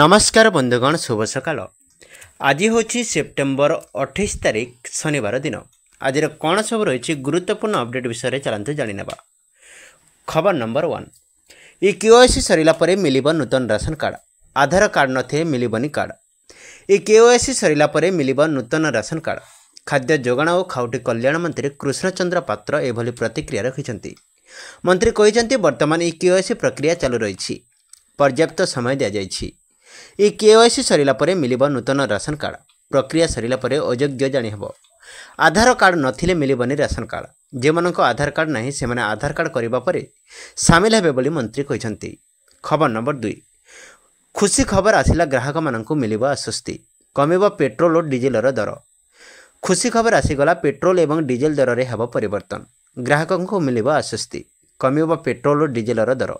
ନମସ୍କାର ବନ୍ଧୁଗଣ ଶୁଭ ସକାଳ ଆଜି ହେଉଛି ସେପ୍ଟେମ୍ବର ଅଠେଇଶ ତାରିଖ ଶନିବାର ଦିନ ଆଜିର କ'ଣ ସବୁ ରହିଛି ଗୁରୁତ୍ୱପୂର୍ଣ୍ଣ ଅପଡ଼େଟ୍ ବିଷୟରେ ଚାଲନ୍ତୁ ଜାଣିନେବା ଖବର ନମ୍ବର ୱାନ୍ ଇ କେଓଏସି ସରିଲା ପରେ ମିଳିବ ନୂତନ ରାସନ କାର୍ଡ଼ ଆଧାର କାର୍ଡ଼ ନଥିଲେ ମିଳିବନି କାର୍ଡ଼ ଇ କେଓଏସି ସରିଲା ପରେ ମିଳିବ ନୂତନ ରାସନ କାର୍ଡ଼ ଖାଦ୍ୟ ଯୋଗାଣ ଓ ଖାଉଟି କଲ୍ୟାଣ ମନ୍ତ୍ରୀ କୃଷ୍ଣଚନ୍ଦ୍ର ପାତ୍ର ଏଭଳି ପ୍ରତିକ୍ରିୟା ରଖିଛନ୍ତି ମନ୍ତ୍ରୀ କହିଛନ୍ତି ବର୍ତ୍ତମାନ ଇ କେଓଏସି ପ୍ରକ୍ରିୟା ଚାଲୁ ରହିଛି ପର୍ଯ୍ୟାପ୍ତ ସମୟ ଦିଆଯାଇଛି ଏହି କେୱାଇସି ସରିଲା ପରେ ମିଳିବ ନୂତନ ରାସନ କାର୍ଡ଼ ପ୍ରକ୍ରିୟା ସରିଲା ପରେ ଅଯୋଗ୍ୟ ଜାଣିହେବ ଆଧାର କାର୍ଡ଼ ନଥିଲେ ମିଳିବନି ରାସନ କାର୍ଡ଼ ଯେଉଁମାନଙ୍କ ଆଧାର କାର୍ଡ଼ ନାହିଁ ସେମାନେ ଆଧାର କାର୍ଡ଼ କରିବା ପରେ ସାମିଲ ହେବେ ବୋଲି ମନ୍ତ୍ରୀ କହିଛନ୍ତି ଖବର ନମ୍ବର ଦୁଇ ଖୁସି ଖବର ଆସିଲା ଗ୍ରାହକମାନଙ୍କୁ ମିଳିବ ଆଶ୍ୱସ୍ତି କମିବ ପେଟ୍ରୋଲ ଓ ଡିଜେଲର ଦର ଖୁସି ଖବର ଆସିଗଲା ପେଟ୍ରୋଲ ଏବଂ ଡିଜେଲ ଦରରେ ହେବ ପରିବର୍ତ୍ତନ ଗ୍ରାହକଙ୍କୁ ମିଳିବ ଆଶ୍ୱସ୍ତି କମିବ ପେଟ୍ରୋଲ ଓ ଡିଜେଲର ଦର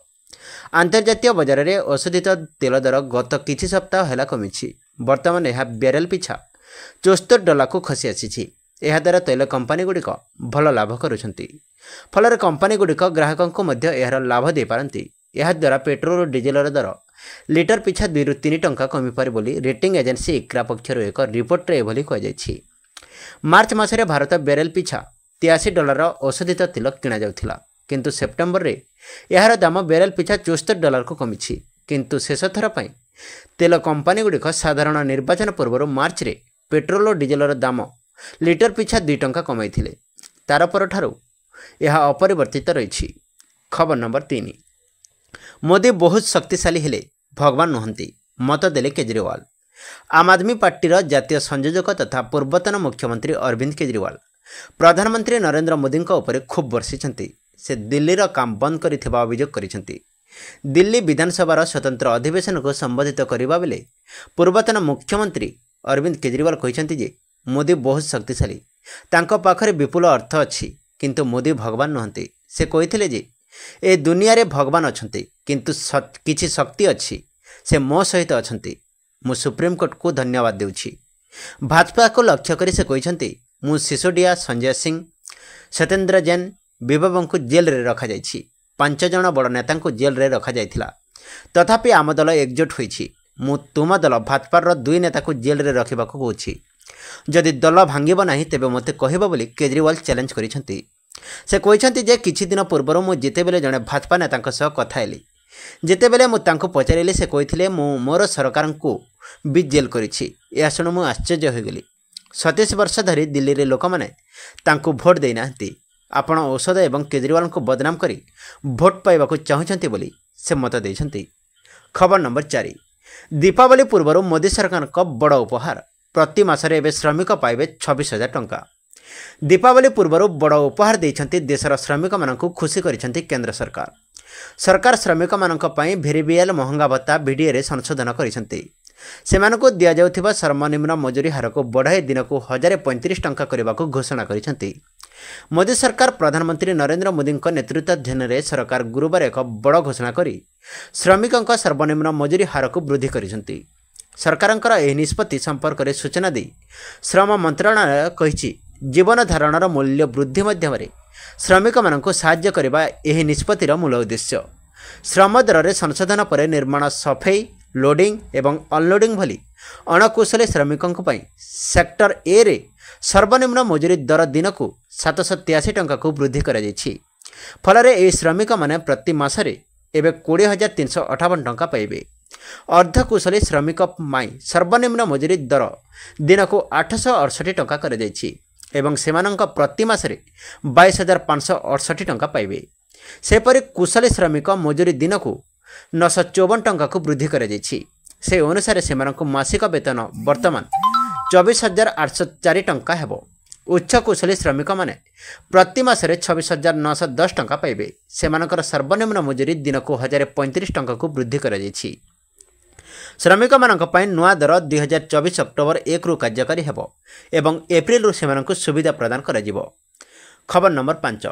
ଆନ୍ତର୍ଜାତୀୟ ବଜାରରେ ଅଶୋଧିତ ତେଲ ଦର ଗତ କିଛି ସପ୍ତାହ ହେଲା କମିଛି ବର୍ତ୍ତମାନ ଏହା ବ୍ୟାରେଲ୍ ପିଛା ଚୌସ୍ତର ଡଲାକୁ ଖସି ଆସିଛି ଏହାଦ୍ୱାରା ତୈଳ କମ୍ପାନୀଗୁଡ଼ିକ ଭଲ ଲାଭ କରୁଛନ୍ତି ଫଳରେ କମ୍ପାନୀଗୁଡ଼ିକ ଗ୍ରାହକଙ୍କୁ ମଧ୍ୟ ଏହାର ଲାଭ ଦେଇପାରନ୍ତି ଏହାଦ୍ୱାରା ପେଟ୍ରୋଲ ଓ ଡିଜେଲର ଦର ଲିଟର ପିଛା ଦୁଇରୁ ତିନି ଟଙ୍କା କମିପାରେ ବୋଲି ରେଟିଂ ଏଜେନ୍ସି ଇକ୍ରା ପକ୍ଷରୁ ଏକ ରିପୋର୍ଟରେ ଏଭଳି କୁହାଯାଇଛି ମାର୍ଚ୍ଚ ମାସରେ ଭାରତ ବ୍ୟାରେଲ୍ ପିଛା ତେୟାଅଶୀ ଡଲାର ଔଷଧିତ ତେଲ କିଣାଯାଉଥିଲା କିନ୍ତୁ ସେପ୍ଟେମ୍ବରରେ ଏହାର ଦାମ ବ୍ୟାରେଲ୍ ପିଛା ଚଉସ୍ତରି ଡଲାରକୁ କମିଛି କିନ୍ତୁ ଶେଷ ଥର ପାଇଁ ତେଲ କମ୍ପାନୀଗୁଡ଼ିକ ସାଧାରଣ ନିର୍ବାଚନ ପୂର୍ବରୁ ମାର୍ଚ୍ଚରେ ପେଟ୍ରୋଲ ଓ ଡିଜେଲର ଦାମ ଲିଟର ପିଛା ଦୁଇ ଟଙ୍କା କମାଇଥିଲେ ତାର ପରଠାରୁ ଏହା ଅପରିବର୍ତ୍ତିତ ରହିଛି ଖବର ନମ୍ବର ତିନି ମୋଦି ବହୁତ ଶକ୍ତିଶାଳୀ ହେଲେ ଭଗବାନ ନୁହନ୍ତି ମତ ଦେଲେ କେଜରିୱାଲ ଆମ ଆଦମୀ ପାର୍ଟିର ଜାତୀୟ ସଂଯୋଜକ ତଥା ପୂର୍ବତନ ମୁଖ୍ୟମନ୍ତ୍ରୀ ଅରବିନ୍ଦ କେଜରିୱାଲ ପ୍ରଧାନମନ୍ତ୍ରୀ ନରେନ୍ଦ୍ର ମୋଦିଙ୍କ ଉପରେ ଖୁବ୍ ବର୍ଷିଛନ୍ତି ସେ ଦିଲ୍ଲୀର କାମ ବନ୍ଦ କରିଥିବା ଅଭିଯୋଗ କରିଛନ୍ତି ଦିଲ୍ଲୀ ବିଧାନସଭାର ସ୍ୱତନ୍ତ୍ର ଅଧିବେଶନକୁ ସମ୍ବୋଧିତ କରିବା ବେଳେ ପୂର୍ବତନ ମୁଖ୍ୟମନ୍ତ୍ରୀ ଅରବିନ୍ଦ କେଜରିୱାଲ କହିଛନ୍ତି ଯେ ମୋଦି ବହୁତ ଶକ୍ତିଶାଳୀ ତାଙ୍କ ପାଖରେ ବିପୁଳ ଅର୍ଥ ଅଛି କିନ୍ତୁ ମୋଦି ଭଗବାନ ନୁହନ୍ତି ସେ କହିଥିଲେ ଯେ ଏ ଦୁନିଆରେ ଭଗବାନ ଅଛନ୍ତି କିନ୍ତୁ କିଛି ଶକ୍ତି ଅଛି ସେ ମୋ ସହିତ ଅଛନ୍ତି ମୁଁ ସୁପ୍ରିମକୋର୍ଟକୁ ଧନ୍ୟବାଦ ଦେଉଛି ଭାଜପାକୁ ଲକ୍ଷ୍ୟ କରି ସେ କହିଛନ୍ତି ମୁଁ ସିସୋଡିଆ ସଞ୍ଜୟ ସିଂ ସତେନ୍ଦ୍ର ଜେନ ବିଭବଙ୍କୁ ଜେଲ୍ରେ ରଖାଯାଇଛି ପାଞ୍ଚ ଜଣ ବଡ଼ ନେତାଙ୍କୁ ଜେଲ୍ରେ ରଖାଯାଇଥିଲା ତଥାପି ଆମ ଦଳ ଏକଜୁଟ ହୋଇଛି ମୁଁ ତୁମ ଦଳ ଭାଜପାର ଦୁଇ ନେତାକୁ ଜେଲ୍ରେ ରଖିବାକୁ କହୁଛି ଯଦି ଦଳ ଭାଙ୍ଗିବ ନାହିଁ ତେବେ ମୋତେ କହିବ ବୋଲି କେଜରିୱାଲ ଚ୍ୟାଲେଞ୍ଜ କରିଛନ୍ତି ସେ କହିଛନ୍ତି ଯେ କିଛି ଦିନ ପୂର୍ବରୁ ମୁଁ ଯେତେବେଳେ ଜଣେ ଭାଜପା ନେତାଙ୍କ ସହ କଥା ହେଲି ଯେତେବେଳେ ମୁଁ ତାଙ୍କୁ ପଚାରିଲି ସେ କହିଥିଲେ ମୁଁ ମୋର ସରକାରଙ୍କୁ ବି ଜେଲ୍ କରିଛି ଏହା ଶୁଣି ମୁଁ ଆଶ୍ଚର୍ଯ୍ୟ ହୋଇଗଲି ସତେଇଶ ବର୍ଷ ଧରି ଦିଲ୍ଲୀରେ ଲୋକମାନେ ତାଙ୍କୁ ଭୋଟ ଦେଇନାହାନ୍ତି ଆପଣ ଔଷଧ ଏବଂ କେଜରିୱାଲଙ୍କୁ ବଦନାମ କରି ଭୋଟ ପାଇବାକୁ ଚାହୁଁଛନ୍ତି ବୋଲି ସେ ମତ ଦେଇଛନ୍ତି ଖବର ନମ୍ବର ଚାରି ଦୀପାବଳି ପୂର୍ବରୁ ମୋଦି ସରକାରଙ୍କ ବଡ଼ ଉପହାର ପ୍ରତି ମାସରେ ଏବେ ଶ୍ରମିକ ପାଇବେ ଛବିଶ ହଜାର ଟଙ୍କା ଦୀପାବଳି ପୂର୍ବରୁ ବଡ଼ ଉପହାର ଦେଇଛନ୍ତି ଦେଶର ଶ୍ରମିକମାନଙ୍କୁ ଖୁସି କରିଛନ୍ତି କେନ୍ଦ୍ର ସରକାର ସରକାର ଶ୍ରମିକମାନଙ୍କ ପାଇଁ ଭେରିବିଏଲ୍ ମହଙ୍ଗା ଭତ୍ତା ଭିଡ଼ିଏରେ ସଂଶୋଧନ କରିଛନ୍ତି ସେମାନଙ୍କୁ ଦିଆଯାଉଥିବା ସର୍ବନିମ୍ନ ମଜୁରୀ ହାରକୁ ବଢ଼ାଇ ଦିନକୁ ହଜାରେ ପଇଁତିରିଶ ଟଙ୍କା କରିବାକୁ ଘୋଷଣା କରିଛନ୍ତି ମୋଦି ସରକାର ପ୍ରଧାନମନ୍ତ୍ରୀ ନରେନ୍ଦ୍ର ମୋଦିଙ୍କ ନେତୃତ୍ୱାଧୀନରେ ସରକାର ଗୁରୁବାର ଏକ ବଡ଼ ଘୋଷଣା କରି ଶ୍ରମିକଙ୍କ ସର୍ବନିମ୍ନ ମଜୁରୀ ହାରକୁ ବୃଦ୍ଧି କରିଛନ୍ତି ସରକାରଙ୍କର ଏହି ନିଷ୍ପତ୍ତି ସମ୍ପର୍କରେ ସୂଚନା ଦେଇ ଶ୍ରମ ମନ୍ତ୍ରଣାଳୟ କହିଛି ଜୀବନଧାରଣର ମୂଲ୍ୟ ବୃଦ୍ଧି ମାଧ୍ୟମରେ ଶ୍ରମିକମାନଙ୍କୁ ସାହାଯ୍ୟ କରିବା ଏହି ନିଷ୍ପତ୍ତିର ମୂଳ ଉଦ୍ଦେଶ୍ୟ ଶ୍ରମ ଦରରେ ସଂଶୋଧନ ପରେ ନିର୍ମାଣ ସଫେଇ ଲୋଡିଂ ଏବଂ ଅନଲୋଡିଂ ଭଳି ଅଣକୁଶଳୀ ଶ୍ରମିକଙ୍କ ପାଇଁ ସେକ୍ଟର ଏରେ ସର୍ବନିମ୍ନ ମଜୁରୀ ଦର ଦିନକୁ ସାତଶହ ତେୟାଅଶୀ ଟଙ୍କାକୁ ବୃଦ୍ଧି କରାଯାଇଛି ଫଳରେ ଏହି ଶ୍ରମିକମାନେ ପ୍ରତି ମାସରେ ଏବେ କୋଡ଼ିଏ ହଜାର ତିନିଶହ ଅଠାବନ ଟଙ୍କା ପାଇବେ ଅର୍ଦ୍ଧକୁଶଳୀ ଶ୍ରମିକ ପାଇଁ ସର୍ବନିମ୍ନ ମଜୁରୀ ଦର ଦିନକୁ ଆଠଶହ ଅଠଷଠି ଟଙ୍କା କରାଯାଇଛି ଏବଂ ସେମାନଙ୍କ ପ୍ରତି ମାସରେ ବାଇଶ ହଜାର ପାଞ୍ଚଶହ ଅଠଷଠି ଟଙ୍କା ପାଇବେ ସେପରି କୁଶଳୀ ଶ୍ରମିକ ମଜୁରୀ ଦିନକୁ ନଅଶହ ଚଉବନ ଟଙ୍କାକୁ ବୃଦ୍ଧି କରାଯାଇଛି ସେ ଅନୁସାରେ ସେମାନଙ୍କୁ ମାସିକ ବେତନ ବର୍ତ୍ତମାନ ଚବିଶ ହଜାର ଆଠଶହ ଚାରି ଟଙ୍କା ହେବ ଉଚ୍ଚକୁଶଳୀ ଶ୍ରମିକମାନେ ପ୍ରତି ମାସରେ ଛବିଶ ହଜାର ନଅଶହ ଦଶ ଟଙ୍କା ପାଇବେ ସେମାନଙ୍କର ସର୍ବନିମ୍ନ ମଜୁରୀ ଦିନକୁ ହଜାରେ ପଇଁତିରିଶ ଟଙ୍କାକୁ ବୃଦ୍ଧି କରାଯାଇଛି ଶ୍ରମିକମାନଙ୍କ ପାଇଁ ନୂଆ ଦର ଦୁଇହଜାର ଚବିଶ ଅକ୍ଟୋବର ଏକରୁ କାର୍ଯ୍ୟକାରୀ ହେବ ଏବଂ ଏପ୍ରିଲରୁ ସେମାନଙ୍କୁ ସୁବିଧା ପ୍ରଦାନ କରାଯିବ ଖବର ନମ୍ବର ପାଞ୍ଚ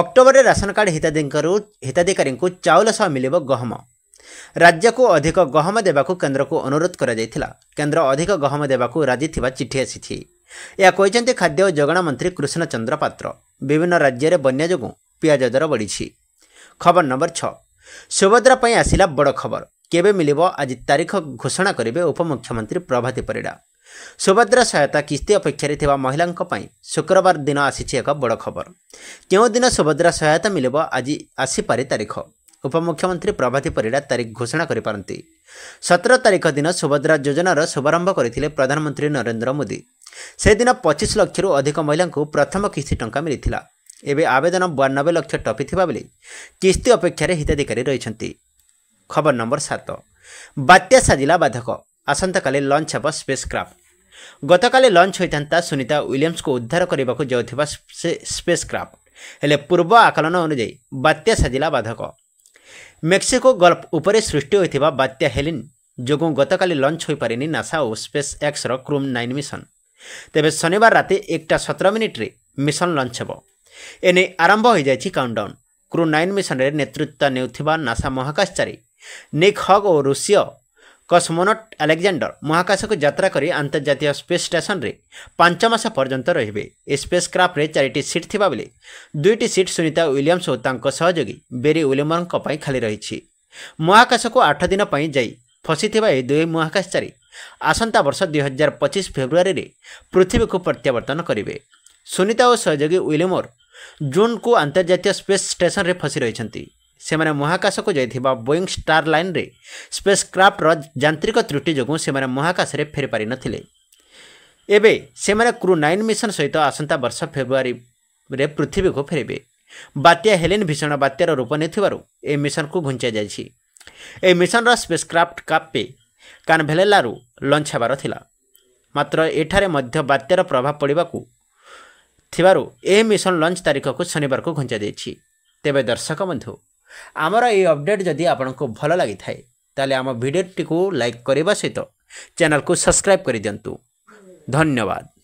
ଅକ୍ଟୋବରରେ ରାସନ କାର୍ଡ଼ ହିତାଧିକାରୀ ହିତାଧିକାରୀଙ୍କୁ ଚାଉଳ ସହ ମିଳିବ ଗହମ ରାଜ୍ୟକୁ ଅଧିକ ଗହମ ଦେବାକୁ କେନ୍ଦ୍ରକୁ ଅନୁରୋଧ କରାଯାଇଥିଲା କେନ୍ଦ୍ର ଅଧିକ ଗହମ ଦେବାକୁ ରାଜି ଥିବା ଚିଠି ଆସିଛି ଏହା କହିଛନ୍ତି ଖାଦ୍ୟ ଓ ଯୋଗାଣ ମନ୍ତ୍ରୀ କୃଷ୍ଣଚନ୍ଦ୍ର ପାତ୍ର ବିଭିନ୍ନ ରାଜ୍ୟରେ ବନ୍ୟା ଯୋଗୁଁ ପିଆଜ ଦର ବଢ଼ିଛି ଖବର ନମ୍ବର ଛଅ ସୁଭଦ୍ରା ପାଇଁ ଆସିଲା ବଡ଼ ଖବର କେବେ ମିଳିବ ଆଜି ତାରିଖ ଘୋଷଣା କରିବେ ଉପମୁଖ୍ୟମନ୍ତ୍ରୀ ପ୍ରଭାତୀ ପରିଡ଼ା ସୁଭଦ୍ରା ସହାୟତା କିସ୍ତି ଅପେକ୍ଷାରେ ଥିବା ମହିଳାଙ୍କ ପାଇଁ ଶୁକ୍ରବାର ଦିନ ଆସିଛି ଏକ ବଡ଼ ଖବର କେଉଁଦିନ ସୁଭଦ୍ରା ସହାୟତା ମିଳିବ ଆଜି ଆସିପାରେ ତାରିଖ ଉପମୁଖ୍ୟମନ୍ତ୍ରୀ ପ୍ରଭାତୀ ପରିଡ଼ା ତାରିଖ ଘୋଷଣା କରିପାରନ୍ତି ସତର ତାରିଖ ଦିନ ସୁଭଦ୍ରା ଯୋଜନାର ଶୁଭାରମ୍ଭ କରିଥିଲେ ପ୍ରଧାନମନ୍ତ୍ରୀ ନରେନ୍ଦ୍ର ମୋଦି ସେଦିନ ପଚିଶ ଲକ୍ଷରୁ ଅଧିକ ମହିଳାଙ୍କୁ ପ୍ରଥମ କିସ୍ତି ଟଙ୍କା ମିଳିଥିଲା ଏବେ ଆବେଦନ ବୟାନବେ ଲକ୍ଷ ଟପିଥିବା ବେଳେ କିସ୍ତି ଅପେକ୍ଷାରେ ହିତାଧିକାରୀ ରହିଛନ୍ତି ଖବର ନମ୍ବର ସାତ ବାତ୍ୟା ସାଜିଲା ବାଧକ ଆସନ୍ତାକାଲି ଲଞ୍ଚ ହେବ ସ୍ପେସ୍କ୍ରାଫ୍ଟ ଗତକାଲି ଲଞ୍ଚ ହୋଇଥାନ୍ତା ସୁନିତା ୱିଲିୟମ୍ସଙ୍କୁ ଉଦ୍ଧାର କରିବାକୁ ଯାଉଥିବା ସ୍ପେସ୍କ୍ରାଫ୍ଟ ହେଲେ ପୂର୍ବ ଆକଳନ ଅନୁଯାୟୀ ବାତ୍ୟା ସାଜିଲା ବାଧକ ମେକ୍ସିକୋ ଗଲ୍ଫ ଉପରେ ସୃଷ୍ଟି ହୋଇଥିବା ବାତ୍ୟା ହେଲିନ୍ ଯୋଗୁଁ ଗତକାଲି ଲଞ୍ଚ ହୋଇପାରିନି ନାସା ଓ ସ୍ପେସ୍ ଏକ୍ସର କ୍ରୁମ୍ ନାଇନ୍ ମିଶନ ତେବେ ଶନିବାର ରାତି ଏକଟା ସତର ମିନିଟ୍ରେ ମିଶନ ଲଞ୍ଚ ହେବ ଏନେଇ ଆରମ୍ଭ ହୋଇଯାଇଛି କାଉଣ୍ଟଡାଉନ୍ କ୍ରୁ ନାଇନ୍ ମିଶନରେ ନେତୃତ୍ୱ ନେଉଥିବା ନାସା ମହାକାଶଚାରୀ ନିକ୍ ହଗ୍ ଓ ରୁଷୀୟ କସ୍ମୋନଟ୍ ଆଲେକ୍ଜାଣ୍ଡର ମହାକାଶକୁ ଯାତ୍ରା କରି ଆନ୍ତର୍ଜାତୀୟ ସ୍ପେସ୍ ଷ୍ଟେସନରେ ପାଞ୍ଚ ମାସ ପର୍ଯ୍ୟନ୍ତ ରହିବେ ଏ ସ୍ପେସ୍ କ୍ରାଫ୍ଟରେ ଚାରିଟି ସିଟ୍ ଥିବାବେଳେ ଦୁଇଟି ସିଟ୍ ସୁନିତା ୱିଲିୟମ୍ସ ଓ ତାଙ୍କ ସହଯୋଗୀ ବେରି ୱିଲିମରଙ୍କ ପାଇଁ ଖାଲି ରହିଛି ମହାକାଶକୁ ଆଠ ଦିନ ପାଇଁ ଯାଇ ଫସିଥିବା ଏହି ଦୁଇ ମହାକାଶଚାରୀ ଆସନ୍ତା ବର୍ଷ ଦୁଇହଜାର ପଚିଶ ଫେବୃଆରୀରେ ପୃଥିବୀକୁ ପ୍ରତ୍ୟାବର୍ତ୍ତନ କରିବେ ସୁନିତା ଓ ସହଯୋଗୀ ୱିଲିମୋର ଜୁନ୍କୁ ଆନ୍ତର୍ଜାତୀୟ ସ୍ପେସ୍ ଷ୍ଟେସନ୍ରେ ଫସି ରହିଛନ୍ତି ସେମାନେ ମହାକାଶକୁ ଯାଇଥିବା ବୋଇଂ ଷ୍ଟାର୍ ଲାଇନ୍ରେ ସ୍ପେସ୍ କ୍ରାଫ୍ଟର ଯାନ୍ତ୍ରିକ ତ୍ରୁଟି ଯୋଗୁଁ ସେମାନେ ମହାକାଶରେ ଫେରିପାରିନଥିଲେ ଏବେ ସେମାନେ କ୍ରୁ ନାଇନ୍ ମିଶନ ସହିତ ଆସନ୍ତା ବର୍ଷ ଫେବୃଆରୀରେ ପୃଥିବୀକୁ ଫେରିବେ ବାତ୍ୟା ହେଲେନ୍ ଭୀଷଣ ବାତ୍ୟାର ରୂପ ନେଇଥିବାରୁ ଏହି ମିଶନକୁ ଘୁଞ୍ଚାଯାଇଛି ଏହି ମିଶନର ସ୍ପେସ୍ କାପେ କାନଭେଲେଲାରୁ ଲଞ୍ଚ ହେବାର ଥିଲା ମାତ୍ର ଏଠାରେ ମଧ୍ୟ ବାତ୍ୟାର ପ୍ରଭାବ ପଡ଼ିବାକୁ ଥିବାରୁ ଏହି ମିଶନ ଲଞ୍ଚ ତାରିଖକୁ ଶନିବାରକୁ ଘଞ୍ଚା ଦେଇଛି ତେବେ ଦର୍ଶକ ବନ୍ଧୁ ଆମର ଏହି ଅପଡ଼େଟ୍ ଯଦି ଆପଣଙ୍କୁ ଭଲ ଲାଗିଥାଏ ତାହେଲେ ଆମ ଭିଡ଼ିଓଟିକୁ ଲାଇକ୍ କରିବା ସହିତ ଚ୍ୟାନେଲ୍କୁ ସବସ୍କ୍ରାଇବ୍ କରିଦିଅନ୍ତୁ ଧନ୍ୟବାଦ